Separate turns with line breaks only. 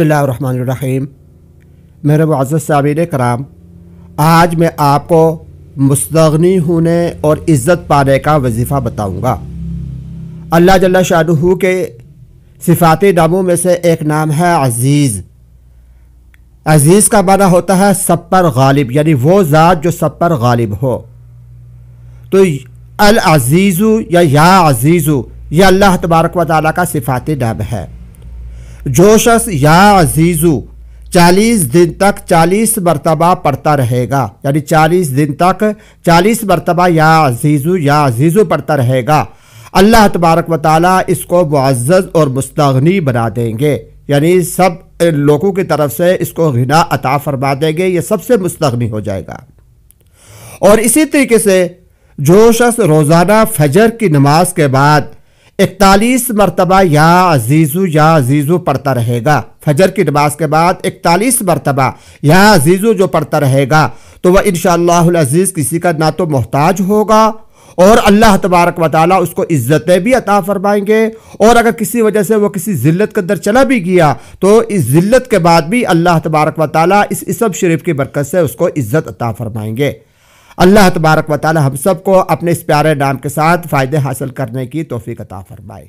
बसमीम मेरे मुआज़ साबिर कराम आज मैं आपको मुस्तनी होने और इज़्ज़त पाने का वजीफ़ा बताऊँगा अल्लाह जल्ला शाहू के सिफाती नामों में से एक नाम है अज़ीज़ अज़ीज़ का माना होता है सब पर गालिब यानी वो ज़ात जो सब पर गालिब हो तो अल अज़ीज़ु या या अज़ीज़ु यह अल्लाह तबारक व ताली का सिफाती नाम है जोशस या अजीज़ू चालीस दिन तक चालीस मरतबा पढ़ता रहेगा यानी चालीस दिन तक चालीस मरतबा या अजीज़ू या अजीज़ू पढ़ता रहेगा अल्लाह तबारक वाली इसको मुआज़ और मुस्तनी बना देंगे यानी सब लोगों की तरफ से इसको घना अता फरमा देंगे ये सबसे मुस्तनी हो जाएगा और इसी तरीके से जो शख्स रोज़ाना फजर की नमाज के बाद इकतालीस मरतबा या अजीज़ु या अजीज़ु पढ़ता रहेगा फजर की नमाज के बाद इकतालीस मरतबा या अजीज़ु जो पढ़ता रहेगा तो वह इन अजीज़ किसी का ना तो मोहताज होगा और अल्लाह तबारक वाली उसको इज़्ज़तें भी अता फरमाएंगे और अगर किसी वजह से वह किसी ज़िल्त के अंदर चला भी गया तो इस ज़िल्त के बाद भी अल्लाह तबारक वाली इस इसब शरीफ की बरकत से उसको इज़्ज़त अता फरमाएंगे अल्लाह तबारक वाली हम सबको अपने इस प्यारे नाम के साथ फ़ायदे हासिल करने की तोफ़ी कता फ़रमाए